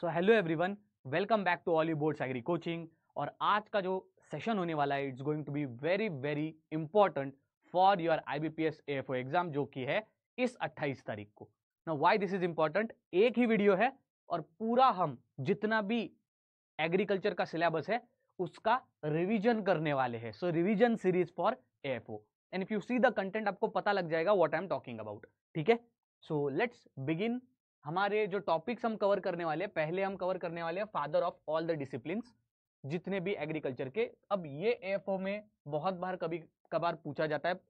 So hello everyone welcome back to all you boards agri coaching और आज का जो सेशन होने वाला है it's going to be very very important for your IBPS AFO exam जो कि है इस 28 तारीख को ना व्हाई दिस इज इंपॉर्टेंट एक ही वीडियो है और पूरा हम जितना भी एग्रीकल्चर का सिलेबस है उसका रिविजन करने वाले हैं so revision series for AFO and if you see the content आपको पता लग जाएगा what I am talking about ठीक है सो लेट्स बिगिन हमारे जो टॉपिक्स हम कवर करने वाले हैं पहले हम कवर करने वाले हैं father of all the discipline जितने भी एग्रीकल्चर के अब ये एफ में बहुत बार कभी कभार पूछा जाता है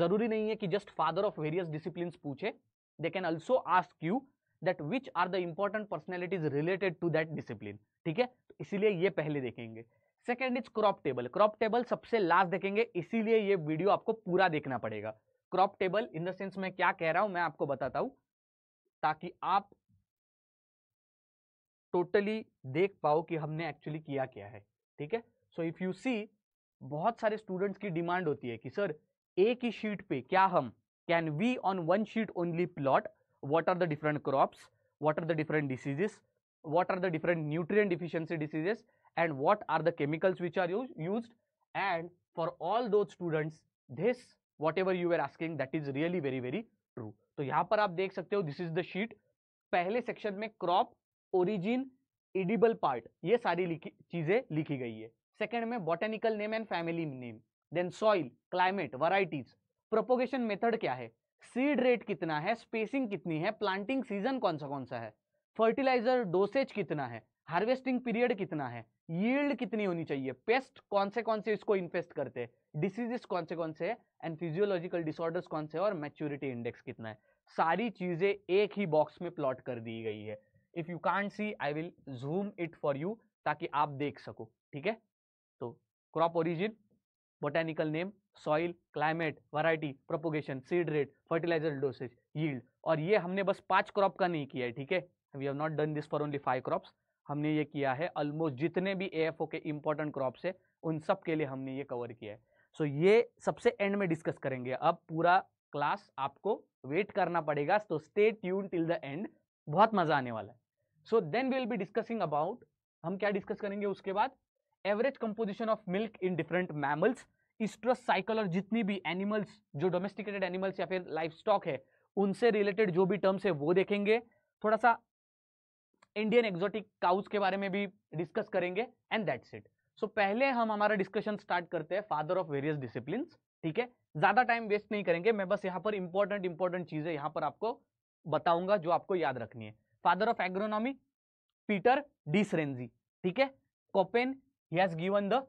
जरूरी नहीं है कि just father of various discipline पूछे they can also ask you that which are the important personalities related to that discipline ठीक है तो इसीलिए ये पहले देखेंगे second is crop table crop table सबसे लास्ट देखेंगे इसीलिए ये वीडियो आपको पूरा देखना पड़ेगा crop table in the sense मैं क्या कह रहा हूं मैं आपको बताता हूँ ताकि आप टोटली देख पाओ कि हमने एक्चुअली किया क्या है ठीक है सो इफ यू सी बहुत सारे स्टूडेंट्स की डिमांड होती है कि सर एक ही शीट पे क्या हम can we on one sheet only plot what are the different crops what are the different diseases what are the different nutrient deficiency diseases and what are the chemicals which use and for all those students this whatever you are asking that is really very very true तो यहां पर आप देख सकते हो this is the sheet पहले section में crop origin edible part ये सारी चीजें लिखी गई है सेकेंड में botanical name and family name then soil climate varieties propagation method क्या है सीड रेट कितना है स्पेसिंग कितनी है प्लांटिंग सीजन कौन सा कौन सा है फर्टिलाइजर डोसेज कितना है हार्वेस्टिंग पीरियड कितना है यील्ड कितनी होनी चाहिए पेस्ट कौन से कौन से इसको इन्फेस्ट करते हैं डिसीजेस कौन से कौन से हैं एंड फिजियोलॉजिकल डिसऑर्डर्स कौन से हैं और मैच्योरिटी इंडेक्स कितना है सारी चीज़ें एक ही बॉक्स में प्लॉट कर दी गई है if you can't see I will zoom it for you ताकि आप देख सको ठीक है तो crop origin botanical name soil climate variety propagation seed rate fertilizer dosages yield और ये हमने बस पांच क्रॉप का नहीं किया है ठीक है we have not done this for only five crops हमने ये किया है ऑलमोस्ट जितने भी एएफओ के इंपॉर्टेंट क्रॉप्स है उन सब के लिए हमने ये कवर किया है सो so, ये सबसे एंड में डिस्कस करेंगे अब पूरा क्लास आपको वेट करना पड़ेगा तो stay tune till the end बहुत मजा आने वाला है so then we will be discussing about हम क्या डिस्कस करेंगे उसके बाद average composition of milk in different mammals estrus cycle और जितनी भी एनिमल्स जो डोमेस्टिकेटेड एनिमल्स या फिर लाइफ स्टॉक है उनसे रिलेटेड जो भी टर्म्स है वो देखेंगे थोड़ा सा इंडियन एक्जोटिक काउस के बारे में भी डिस्कस करेंगे एंड दैट्स इट सो पहले हम हमारा डिस्कशन स्टार्ट करते हैं फादर ऑफ वेरियस डिसिप्लिन ठीक है ज्यादा टाइम वेस्ट नहीं करेंगे मैं बस यहाँ पर इंपॉर्टेंट इंपॉर्टेंट चीजें यहाँ पर आपको बताऊंगा जो आपको याद रखनी है father of agronomy Peter Decrescenzi ठीक है Koppen has given the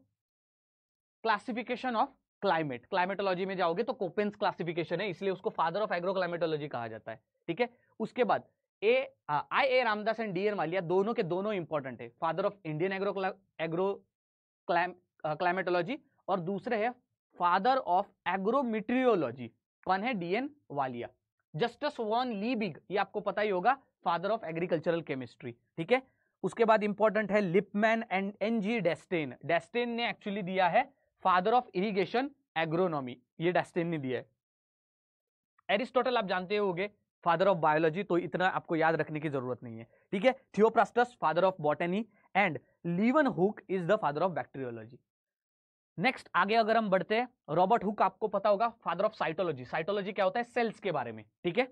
classification of climate climatology में जाओगे तो कोपेन्स क्लासिफिकेशन है इसलिए उसको फादर ऑफ एग्रो क्लाइमेटोलॉजी कहा जाता है ठीक है उसके बाद A I A Ramdas and D N Malia दोनों के दोनों इंपॉर्टेंट है father of Indian agro agro climatology और दूसरे है फादर ऑफ एग्रोमिट्रियोलॉजी कौन है DN Walia Justus von Liebig ये आपको पता ही होगा फादर ऑफ एग्रीकल्चरल केमिस्ट्री ठीक है उसके बाद इंपॉर्टेंट है लिपमैन एंड एनजी डेस्टेन डेस्टेन ने एक्चुअली दिया है फादर ऑफ इरिगेशन एग्रोनॉमी ये डेस्टेन ने दिया है एरिस्टोटल आप जानते हो फादर ऑफ बायोलॉजी तो इतना आपको याद रखने की जरूरत नहीं है ठीक है Theophrastus father of botany and Leeuwenhoek is the father of bacteriology next आगे अगर हम बढ़ते हैं रॉबर्ट हुक आपको पता होगा फादर ऑफ साइटोलॉजी साइटोलॉजी क्या होता है सेल्स के बारे में ठीक है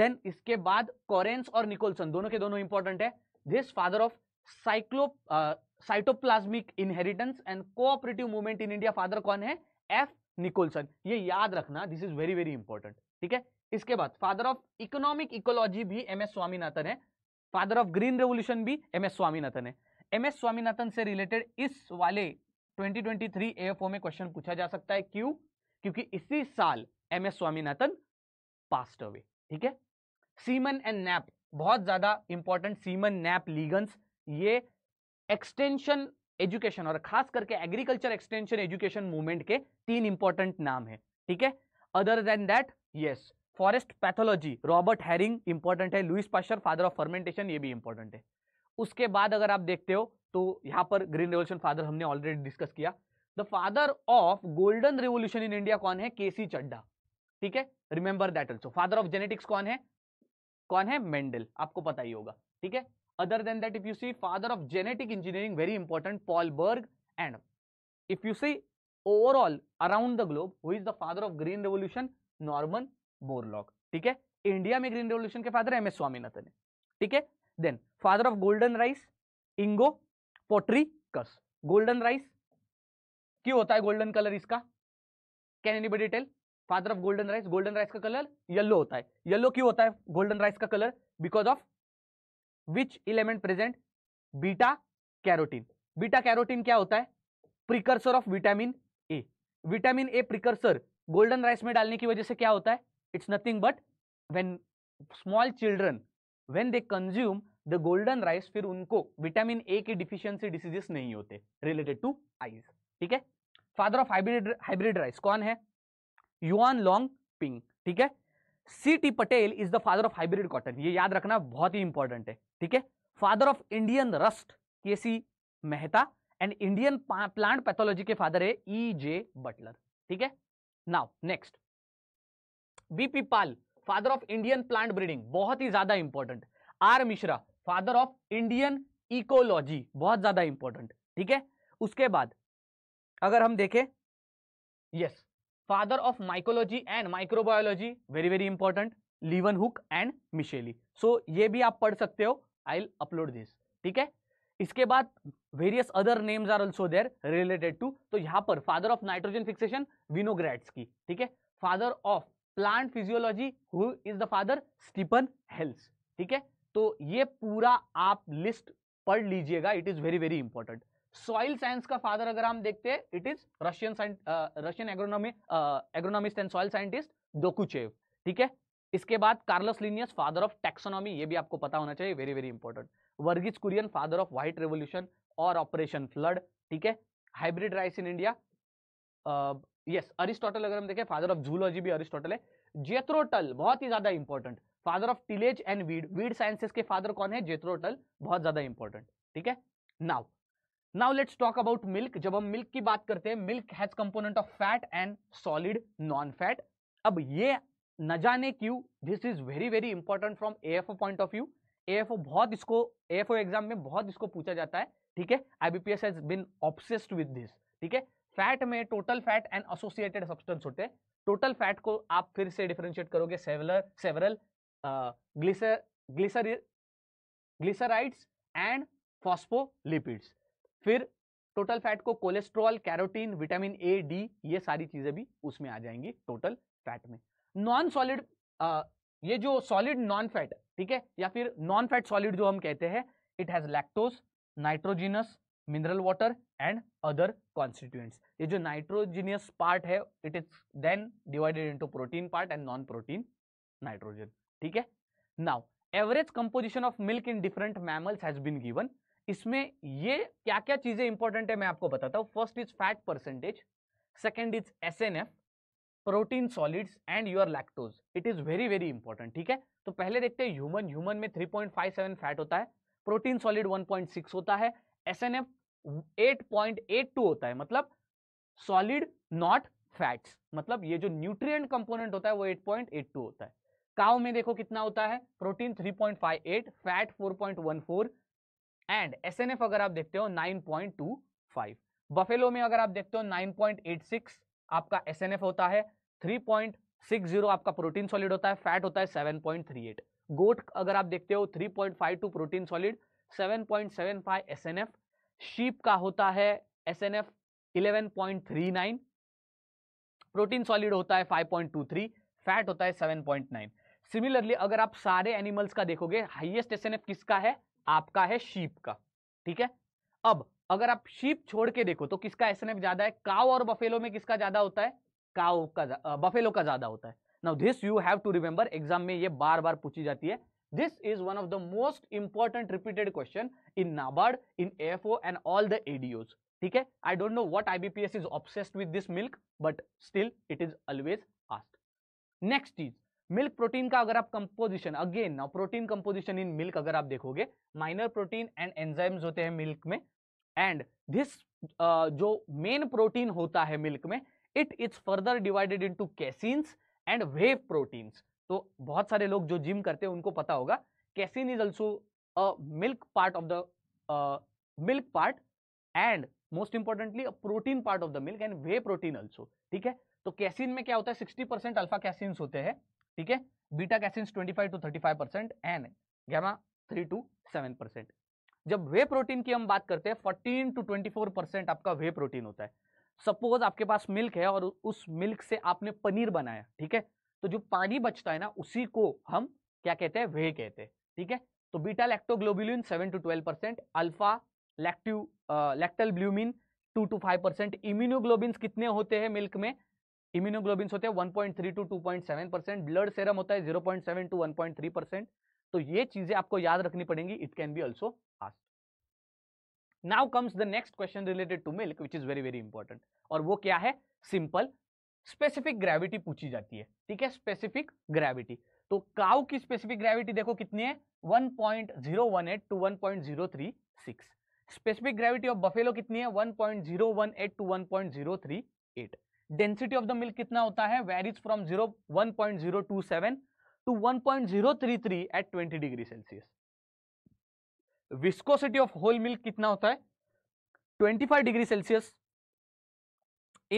देन इसके बाद कॉरेंस और निकोलसन दोनों के दोनों इंपॉर्टेंट है this father of cyclo cytoplasmic inheritance and cooperative movement in India father कौन है एफ निकोलसन ये याद रखना this is very very important ठीक है इसके बाद फादर ऑफ इकोनॉमिक इकोलॉजी भी एम एस स्वामीनाथन है फादर ऑफ ग्रीन रेवोल्यूशन भी एम एस स्वामीनाथन है एम एस स्वामीनाथन से रिलेटेड इस वाले 2023 एफओ में क्वेश्चन पूछा जा सकता है क्यों क्योंकि इसी साल M S Swaminathan passed away ठीक है सीमन एंड नैप बहुत ज्यादा इंपॉर्टेंट सीमन नैप लीगन्स ये एक्सटेंशन एजुकेशन और खास करके एग्रीकल्चर एक्सटेंशन एजुकेशन मूवमेंट के तीन इंपॉर्टेंट नाम है ठीक है other than that yes forest pathology Robert Hartig important है Louis Pasteur father of fermentation ये भी इंपॉर्टेंट है उसके बाद अगर आप देखते हो तो यहाँ पर ग्रीन रेवोल्यूशन फादर हमने ऑलरेडी डिस्कस किया the father of golden revolution in India कौन है केसी चड्डा ठीक है remember that also father of genetics कौन है कौन है मेंडल आपको पता ही होगा ठीक है other than that if you see father of genetic engineering very important Paul Berg and if you see overall around the globe who is the father of green revolution Norman Borlaug ठीक है India में green revolution के father M S Swaminathan है ठीक है then father of golden rice Ingo Potrykus golden rice क्यों होता है गोल्डन कलर इसका can anybody tell father of golden rice golden rice का कलर येलो होता है येलो क्यों होता है गोल्डन राइस का colour because of which element present beta carotene beta carotene क्या होता है precursor of vitamin A vitamin A precursor golden rice में डालने की वजह से क्या होता है it's nothing but when small children when they consume the golden rice फिर उनको विटामिन ए की डिफिशियंसी डिसीजेस नहीं होते रिलेटेड टू आईज ठीक है father of hybrid hybrid rice कौन है युआन लॉन्ग पिंग ठीक है C T Patel is the father of hybrid cotton ये याद रखना बहुत ही इंपॉर्टेंट है ठीक है father of Indian rust K C Mehta and Indian plant pathology के फादर है ई जे बटलर ठीक है now next BP Pal father of Indian plant breeding बहुत ही ज्यादा important R Mishra father of Indian ecology बहुत ज्यादा इंपॉर्टेंट ठीक है उसके बाद अगर हम देखें yes father of mycology and microbiology very very important Leeuwenhoek and Micheli so ये भी आप पढ़ सकते हो आई अपलोड दिस ठीक है इसके बाद various other names are also there related to तो यहां पर father of nitrogen fixation Winogradsky की ठीक है father of plant physiology who is the father Stephen Hales ठीक है तो ये पूरा आप लिस्ट पढ़ लीजिएगा it is very very important soil science का फादर अगर हम देखते हैं it is Russian Russian agronomy agronomist and soil scientist Dokuchaev ठीक है इसके बाद Carolus Linnaeus father of taxonomy ये भी आपको पता होना चाहिए very very important Verghese Kurien father of white revolution और ऑपरेशन फ्लड ठीक है hybrid rice in India yes Aristotle अगर हम देखें फादर ऑफ जूलॉजी भी अरिस्टोटल है जेत्रोटल बहुत ही ज्यादा important father of tillage and weed weed sciences के फादर कौन है जेत्रोटल बहुत ज्यादा इंपॉर्टेंट ठीक है now now let's talk about milk जब हम मिल्क की बात करते हैं milk has component of fat and solid non fat अब ये न जाने क्यों this is very very important from AFO point of view AFO बहुत इसको एएफओ एग्जाम में बहुत इसको पूछा जाता है ठीक है IBPS has been obsessed with this ठीक है फैट में total fat and associated substance होते हैं टोटल फैट को आप फिर से डिफ्रेंशिएट करोगे several several glycer glycer glycerides and phospholipids फिर टोटल फैट को cholesterol carotene vitamin A D ये सारी चीजें भी उसमें आ जाएंगी टोटल फैट में नॉन सॉलिड ये जो सॉलिड नॉन फैट ठीक है या फिर नॉन फैट सॉलिड जो हम कहते हैं it has lactose nitrogenous mineral water and other constituents ये जो नाइट्रोजिनियस पार्ट है it is then divided into protein part and non protein nitrogen ठीक है now average composition of milk in different mammals has been given इसमें ये क्या क्या चीजें इंपॉर्टेंट है मैं आपको बताता हूँ first is fat percentage second is S N F protein solids and your lactose it is very very important ठीक है तो पहले देखते हैं ह्यूमन ह्यूमन में 3.57 फैट होता है प्रोटीन सॉलिड 1.6 होता है एस एन एफ 8.82 होता है मतलब सॉलिड नॉट फैट्स मतलब ये जो न्यूट्रिएंट कंपोनेंट होता है वो 8.82 होता है काव में देखो कितना होता है प्रोटीन 3.58 फैट 4.14 एंड एसएनएफ अगर आप देखते हो 9.25 बफेलो में अगर आप देखते हो 9.86 आपका एसएनएफ होता है 3.60 आपका प्रोटीन सॉलिड होता है फैट होता है 7.38 गोट अगर आप देखते हो 3.52 प्रोटीन सॉलिड 7.75 पॉइंट शीप का होता है S N F eleven point three nine protein solid होता है five point two three fat होता है सेवन पॉइंट नाइन सिमिलरली अगर आप सारे एनिमल्स का देखोगे हाईएस्ट एस एन एफ किसका है आपका है शीप का ठीक है अब अगर आप शीप छोड़ के देखो तो किसका एस एन एफ ज्यादा है काव और बफेलो में किसका ज्यादा होता है काव का बफेलो का ज्यादा होता है now this you have to remember exam में ये बार बार पूछी जाती है This is one of the most important repeated question in NABARD, in AFO and all the ADOs. theek hai i don't know what ibps is obsessed with this milk but still it is always asked next is milk protein का अगर आप composition again ना protein composition in milk अगर आप देखोगे minor protein and enzymes होते हैं milk में एंड दिस uh, जो मेन प्रोटीन होता है मिल्क में it is further divided into caseins and whey proteins तो बहुत सारे लोग जो जिम करते हैं उनको पता होगा casein is also a milk part of the milk part and most importantly a protein part of the milk and whey protein also ठीक है तो कैसिन में क्या होता है सिक्सटी परसेंट अल्फा कैसिन होते हैं ठीक है beta casein twenty five to thirty five percent and gamma three to seven percent जब वे प्रोटीन की हम बात करते हैं fourteen to twenty four percent आपका वे प्रोटीन होता है सपोज आपके पास मिल्क है और उस मिल्क से आपने पनीर बनाया ठीक है तो जो पानी बचता है ना उसी को हम क्या कहते हैं वे कहते हैं ठीक है तो beta lactoglobulin seven to twelve percent alpha lactive lactalbumin two to five percent immunoglobulin कितने होते हैं मिल्क में इम्यूनोग्लोबिन होते हैं one point three to two point seven percent blood serum होता है zero point seven to one point three percent तो ये चीजें आपको याद रखनी पड़ेंगी it can be also asked now comes the next question related to milk which is very very important और वो क्या है सिंपल स्पेसिफिक ग्रेविटी पूछी जाती है ठीक है स्पेसिफिक ग्रेविटी तो काउ की स्पेसिफिक ग्रेविटी देखो कितनी है 1.018 to six specific gravity of buffalo कितनी है eight two eight density of the milk कितना होता है varies from point zero two three at twenty degree Celsius viscosity of whole milk कितना होता है five degree Celsius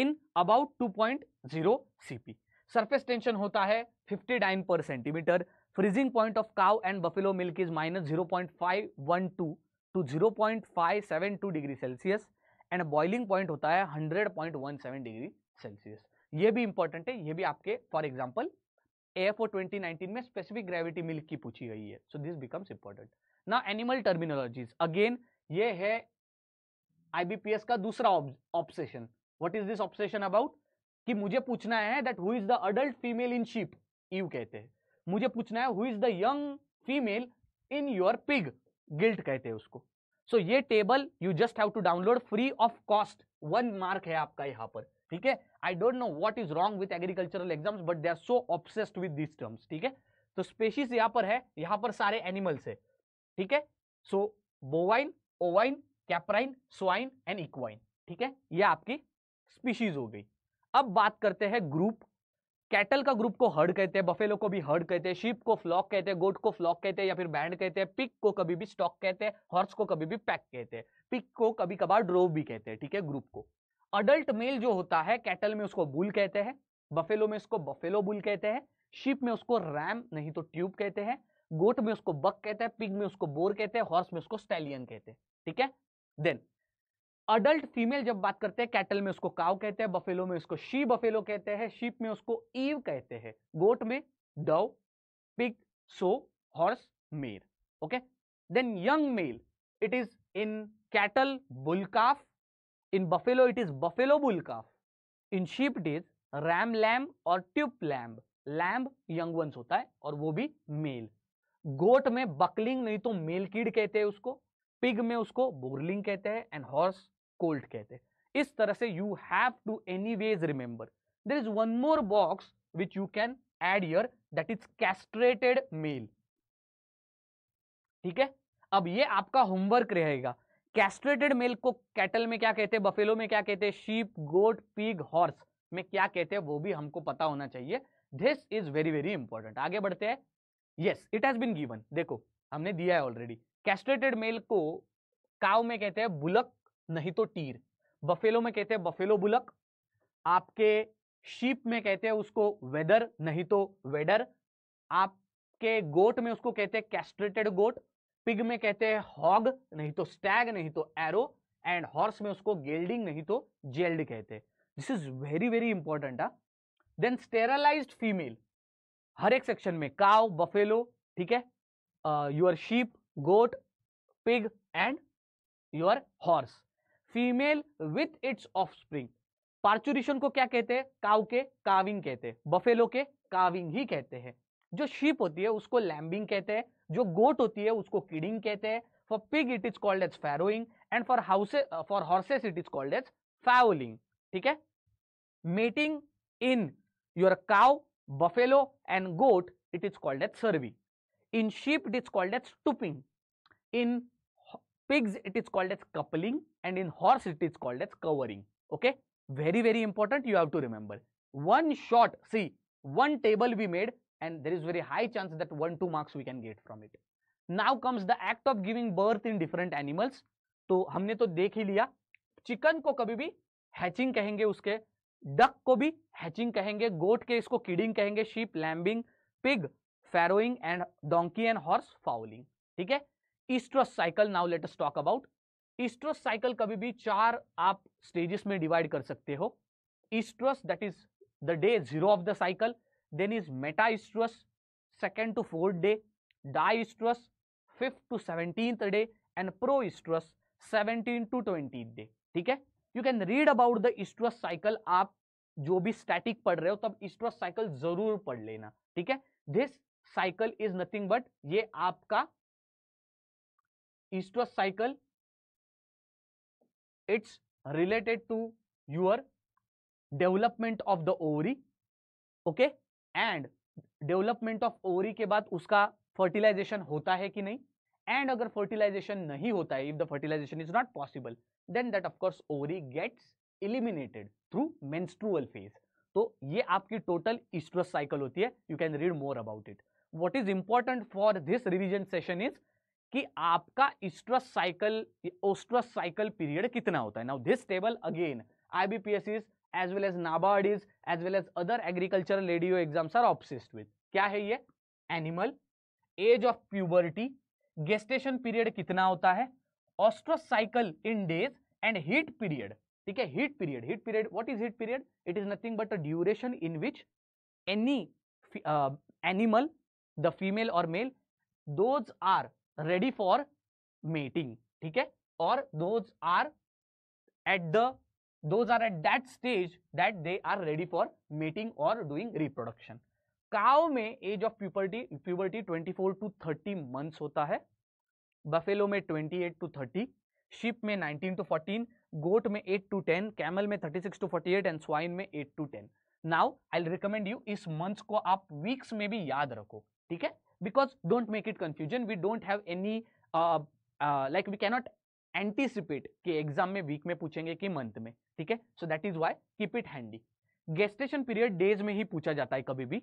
in about 2.0 CP surface tension होता है 59 per centimeter freezing point of cow and बफिलो milk is minus zero point five one two to zero point five seven two degree Celsius and boiling point होता है hundred point one seven degree Celsius ये भी important है ये भी आपके for example A AFO 2019 में specific gravity milk की पूछी गई है सो दिस बिकम्स इंपॉर्टेंट ना एनिमल टर्मिनोलॉजीज अगेन ये है आईबीपीएस का दूसरा obsession what is this obsession about कि मुझे पूछना है that who is the adult female in sheep ewe कहते हैं मुझे पूछना है who is the young female in your pig gilt कहते हैं उसको सो so, ये table you just have to download free of cost one mark है आपका यहाँ पर ठीक है I don't know what is wrong with agricultural exam but they are so obsessed with this terms ठीक है तो स्पेशीज यहाँ पर है यहाँ पर सारे एनिमल्स है ठीक है so bovine ovine caprine swine and equine ठीक है ये आपकी स्पीशीज हो गई अब बात करते हैं ग्रुप कैटल का ग्रुप को हर्ड कहते हैं बफेलो को भी हर्ड कहते हैं शीप को फ्लॉक कहते हैं गोट को फ्लॉक कहते हैं या फिर बैंड कहते हैं पिक को कभी भी स्टॉक कहते हैं हॉर्स को कभी भी पैक कहते हैं पिक को कभी कभार ड्रोव भी कहते हैं ठीक है ग्रुप को अडल्ट मेल जो होता है कैटल में उसको बुल कहते हैं बफेलो में उसको बफेलो बुल कहते हैं शिप में उसको रैम नहीं तो ट्यूब कहते हैं गोट में उसको बक कहते हैं पिग में उसको बोर कहते हैं हॉर्स में उसको स्टैलियन कहते हैं ठीक है देन अडल्ट फीमेल जब बात करते हैं कैटल में उसको काव कहते हैं बफेलो में उसको शी बफेलो कहते हैं शीप में उसको ईव कहते हैं गोट में डव pig so horse mare okay then young male it is in cattle bull calf in buffalo it is buffalo bull calf in sheep it is ram lamb और tup lamb lamb young ones होता है और वो भी mail गोट में buckling नहीं तो mail कीड कहते हैं उसको पिग में उसको बोरलिंग कहते हैं एंड हॉर्स कोल्ड कहते हैं इस तरह से you have to any ways remember there is one more box which you can add here that is castrated male ठीक है अब ये आपका होमवर्क रहेगा कैस्ट्रेटेड मेल को कैटल में क्या कहते हैं बफेलो में क्या कहते हैं शीप गोट पीग हॉर्स में क्या कहते हैं वो भी हमको पता होना चाहिए this is very very important आगे बढ़ते हैं yes it has been given देखो हमने दिया है ऑलरेडी कैस्ट्रेटेड मेल को काव में कहते हैं बुलक नहीं तो टीर बफेलो में कहते हैं बफेलो बुलक आपके शीप में कहते हैं उसको वेदर नहीं तो वेडर आपके गोट में उसको कहते हैं कैस्ट्रेटेड गोट पिग में कहते हैं हॉग नहीं तो स्टैग नहीं तो एरो एंड हॉर्स में उसको गेल्डिंग नहीं तो जेल्ड कहते हैं this is very very important uh then sterilize female हर एक सेक्शन में काव बफेलो ठीक है your sheep goat pig and your horse female with its offspring parturition को क्या कहते हैं काउ के काविंग कहते हैं बफेलो के काविंग ही कहते हैं जो शीप होती है उसको लैम्बिंग कहते हैं जो गोट होती है उसको किडिंग कहते हैं for pig it is called as farrowing and for horse for horses it is called as foaling ठीक है mating in your cow buffalo and goat it is called as survey in sheep it is called as tupping in pigs it is called as coupling and in horse it is called as covering okay very very important you have to remember one shot see one table we made and there is very high chance that one two marks we can get from it now comes the act of giving birth in different animals to humne to dekh hi liya chicken ko kabhi bhi hatching kahenge uske duck ko bhi hatching kahenge goat ke isko kidding kahenge sheep lambing pig farrowing and donkey and horse fowling theek hai estrus cycle now let us talk about estrus cycle कभी भी चार आप stages में divide कर सकते हो estrus that is the day zero of the cycle then is metestrus second to fourth day diestrus fifth to seventeenth day and proestrus seventeen to twenty day ठीक है you can read about the estrus cycle आप जो भी static पढ़ रहे हो तब oestrus cycle जरूर पढ़ लेना ठीक है this cycle is nothing but ये आपका estrus cycle it's related to your development of the ovary okay and development of ovary के बाद उसका फर्टिलाइजेशन होता है कि नहीं एंड अगर फर्टिलाइजेशन नहीं होता है if the fertilization is not possible then that of course ovary gets eliminated through menstrual phase तो ये आपकी टोटल ईस्ट्रस साइकिल होती है you can read more about it what is important for this revision session is कि आपका estrus cycle oestrus cycle period कितना होता है now this table again IBPS is as well as NABARD is as well as other agriculture radio exams are ऑप्सिस्ट with क्या है ये animal age of puberty gestation period कितना होता है oestrus cycle in days and heat period ठीक है heat period heat period what is heat period it is nothing but a duration in which any animal the female और male those are ready for mating ठीक है और those are at the those are at that stage that they are ready for mating और doing reproduction cow में age of puberty puberty 24 to thirty months होता है buffalo में 28 to thirty ship में 19 to 14 गोट में 8 टू 10 कैमल में 36 to forty eight and swine में 8 to 10 now I recommend you इस मंथ्स को आप वीक्स में भी याद रखो ठीक है because don't make it confusion we don't have any uh, uh, like we cannot anticipate कि एग्जाम में वीक में पूछेंगे कि मंथ में ठीक है so that is why keep it handy gestation period days में ही पूछा जाता है कभी भी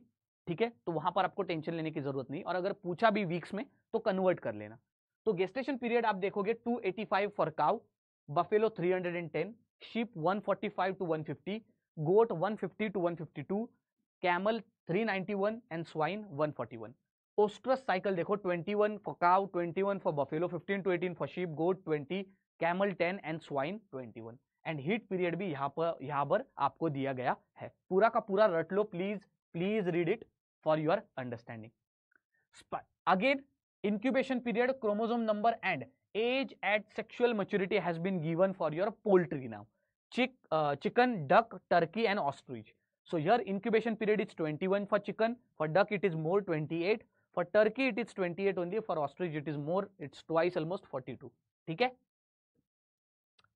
ठीक है तो वहां पर आपको टेंशन लेने की जरूरत नहीं और अगर पूछा भी वीक्स में तो कन्वर्ट कर लेना तो गेस्टेशन पीरियड आप देखोगे 285 for cow buffalo 310 sheep 145 to 150 goat 150 to 152 camel 391 and swine 141 oestrus cycle देखो 21 one for cow twenty one for buffalo fifteen to eighteen for sheep goat twenty camel ten and swine twenty one and heat period भी यहाँ पर यहाँ पर आपको दिया गया है पूरा का पूरा रट लो please please read it for your understanding again incubation period chromosome number and age at sexual maturity has been given for your poultry now chick chicken duck turkey and ostrich so your incubation period is twenty one for chicken for duck it is more twenty eight for turkey it is 28 only for ostrich it is more it's twice almost 42 ठीक है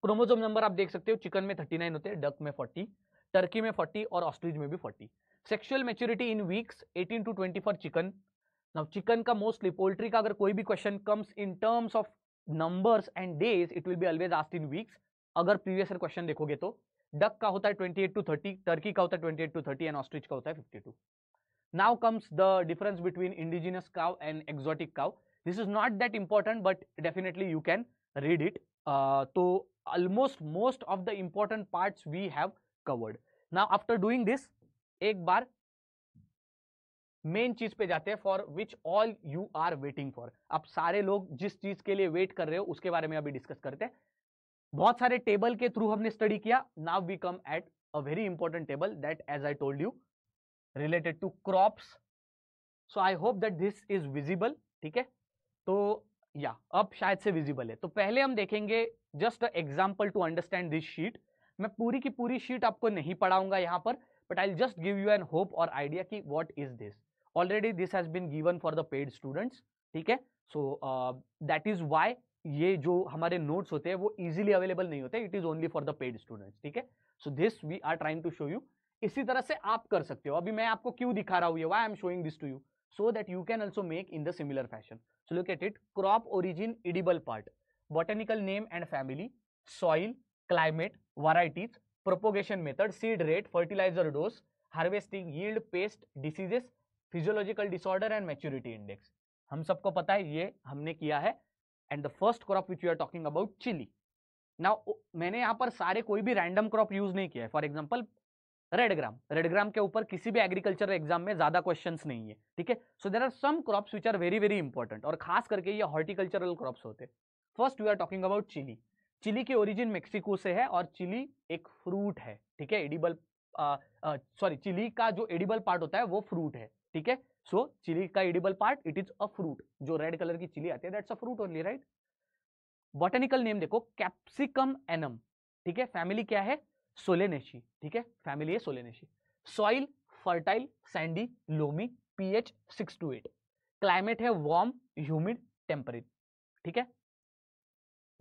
chromosome number आप देख सकते हो chicken में 39 होते हैं duck में 40 टर्की में 40 और ऑस्ट्रिच में भी 40 sexual maturity in weeks 18 to 20 for chicken now chicken का मोस्टली पोल्ट्री का अगर कोई भी question comes in terms of numbers and days it will be always asked in weeks अगर प्रीवियस क्वेश्चन देखोगे तो डक का होता है 28 टू थर्टी टर्की का होता है 28 टू थर्टी एंड ऑस्ट्रिच का होता है 52 Now comes the difference between indigenous cow and exotic cow. This is not that important, but definitely you can read it. Uh, so almost most of the important parts we have covered. Now after doing this, ek bar main चीज पे जाते हैं for which all you are waiting for आप सारे लोग जिस चीज के लिए वेट कर रहे हो उसके बारे में अभी डिस्कस करते हैं बहुत सारे टेबल के थ्रू हमने स्टडी किया now we come at a very important table that as I told you related to crops so I hope that this is visible ठीक है तो या अब शायद से विजिबल है तो पहले हम देखेंगे just example to understand this sheet मैं पूरी की पूरी शीट आपको नहीं पढ़ाऊंगा यहाँ पर but I just give you an hope और आइडिया कि what is this already this has been given for the paid students ठीक है सो दैट इज वाई ये जो हमारे नोट्स होते हैं वो इजिली अवेलेबल नहीं होते it is only for the paid students ठीक है so this we are trying to show you इसी तरह से आप कर सकते हो अभी मैं आपको क्यों दिखा रहा हूं I am showing this to you so that you can also make in the similar fashion so look at it crop origin edible part botanical name and family soil climate varieties propagation method seed rate fertilizer dose harvesting yield pest diseases physiological disorder and maturity index हम सबको पता है ये हमने किया है and the first crop which you are talking about chilli ना मैंने यहाँ पर सारे कोई भी रैंडम क्रॉप यूज नहीं किया है फॉर एग्जाम्पल रेडग्राम रेडग्राम के ऊपर किसी भी एग्रीकल्चर एग्जाम में ज्यादा क्वेश्चन नहीं है ठीक है so there are some crops which are very very important और खास करके ये हॉर्टिकल्चरल क्रॉप्स होते first we are talking about chilli chilli की ओरिजिन मेक्सिको से है और चिली एक फ्रूट है ठीक है एडिबल सॉरी चिली का जो एडिबल पार्ट होता है वो फ्रूट है ठीक है सो चिली का edible part it is a fruit जो रेड कलर की चिली आती है that's a fruit only right botanical name देखो कैप्सिकम एनम ठीक है फैमिली क्या है सोलेनेशी ठीक है फैमिली है Solanaceae soil fertile sandy loamy pH six to eight climate है वार्म ह्यूमिड टेम्परेट ठीक है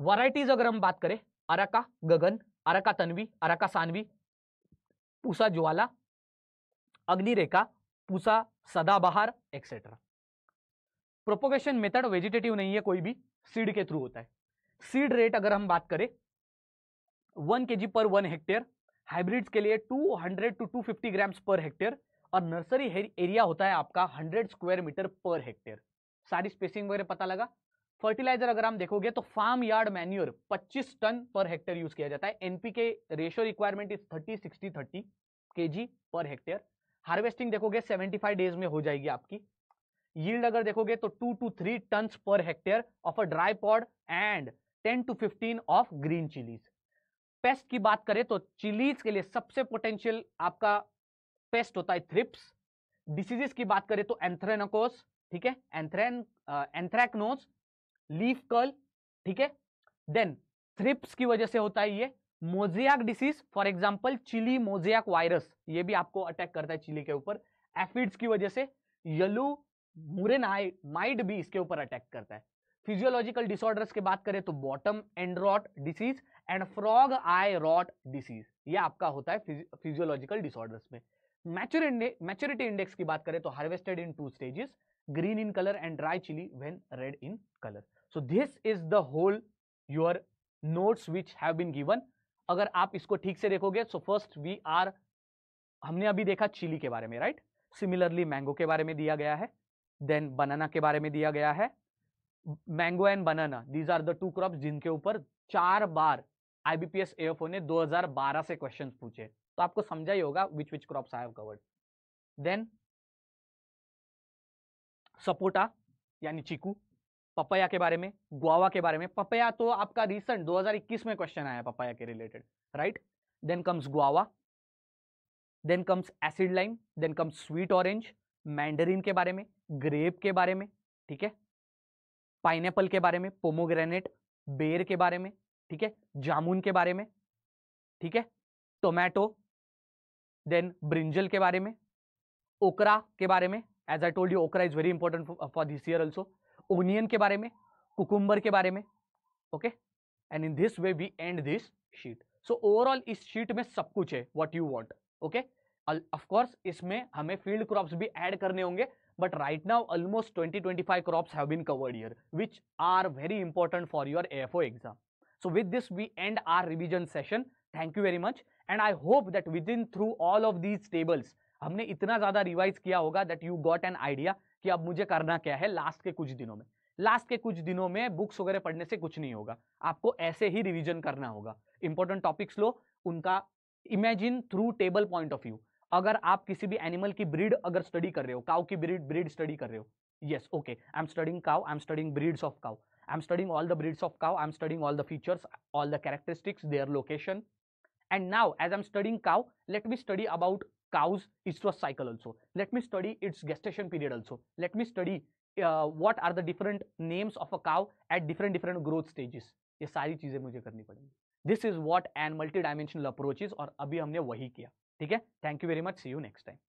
वराइटीज अगर हम बात करें अरका गगन अरका तनवी अरका सानवी पूसा ज्वाला अग्निरेखा पूसा सदाबहार एक्सेट्रा प्रोपोगेशन मेथड वेजिटेटिव नहीं है कोई भी सीड के थ्रू होता है सीड रेट अगर हम बात करें वन के पर वन हेक्टेयर हाइब्रिड्स के लिए 200 टू 250 ग्राम्स पर हेक्टेयर और नर्सरी एरिया होता है आपका 100 स्क्वायर मीटर पर हेक्टेयर सारी स्पेसिंग वगैरह पता लगा फर्टिलाइजर अगर हम देखोगे तो farm yard manure 25 ton per hectare use किया जाता है एनपी के रेशियो रिक्वायरमेंट इज 30 60 30 के पर हेक्टेयर हार्वेस्टिंग देखोगे सेवेंटी डेज में हो जाएगी आपकी यील्ड अगर देखोगे तो two to three ton per hectare of a dry pod and ten to fifteen of green chillies pest की बात करें तो चिलीज के लिए सबसे पोटेंशियल आपका पेस्ट होता है थ्रिप्स डिसीजेस की बात करें तो एंथ्रेनोकोस ठीक है एंथ्रेन एंथ्रैक्नोज लीफ कर्ल ठीक है देन थ्रिप्स की वजह से होता है ये mosaic disease for example chilli mosaic virus ये भी आपको अटैक करता है चिली के ऊपर एफिड्स की वजह से येलो मुरेनाई माइड भी इसके ऊपर अटैक करता है फिजियोलॉजिकल डिसऑर्डर्स की बात करें तो bottom end rot disease and frog eye rot disease ये आपका होता है फिजियोलॉजिकल डिसऑर्डर्स में मैच्योरिटी इंडेक्स की बात करें तो harvested in two stages green in colour and dry chilli when red in colour so this is the whole your notes which have been given अगर आप इसको ठीक से देखोगे सो फर्स्ट वी आर हमने अभी देखा चिली के बारे में राइट सिमिलरली मैंगो के बारे में दिया गया है देन बनाना के बारे में दिया गया है mango and banana these are the two crops जिनके ऊपर चार बार आईबीपीएस एफ ने 2012 से क्वेश्चन पूछे तो आपको समझा ही होगा which which crops I have covered then sapota यानी चीकू पपया के बारे में गुआवा के बारे में पपया तो आपका रिसेंट 2021 में क्वेश्चन आया पपया के related right then comes guava then comes acid lime then comes sweet orange mandarin के बारे में ग्रेप के बारे में ठीक है पाइनएप्पल के बारे में पोमोग्रेनेट बेर के बारे में ठीक है जामुन के बारे में ठीक है टोमेटो देन ब्रिंजल के बारे में ओकरा के बारे में as I told you okra is very important for this year also onion के बारे में कुकुम्बर के बारे में okay and in this way we and this sheet so overall इस शीट में सब कुछ है what you want okay of course इसमें हमें फील्ड क्रॉप्स भी ऐड करने होंगे but right now almost 20 25 crops have been covered here which So with this, we end our revision session. Thank you very much. And I hope that within through all of these tables, हमने इतना ज़्यादा revise किया होगा that you got an idea कि अब मुझे करना क्या है लास्ट के कुछ दिनों में लास्ट के कुछ दिनों में बुक्स वगैरह पढ़ने से कुछ नहीं होगा आपको ऐसे ही रिवीजन करना होगा इंपॉर्टेंट टॉपिक्स लो उनका imagine through table point of view अगर आप किसी भी एनिमल की ब्रीड अगर स्टडी कर रहे हो काउ की ब्रीड ब्रीड स्टडी कर रहे हो yes okay I am studying cow I am studying breeds of cow I'm studying all the breeds of cow. I'm studying all the features, all the characteristics, their location. And now as I'm studying cow, let me study about cow's estrous cycle also. Let me study its gestation period also. Let me study uh, what are the different names of a cow at different different growth stages. ये सारी चीज़ें मुझे करनी पड़ेंगी this is what an multi dimensional approaches और अभी हमने वही किया ठीक है thank you very much see you next time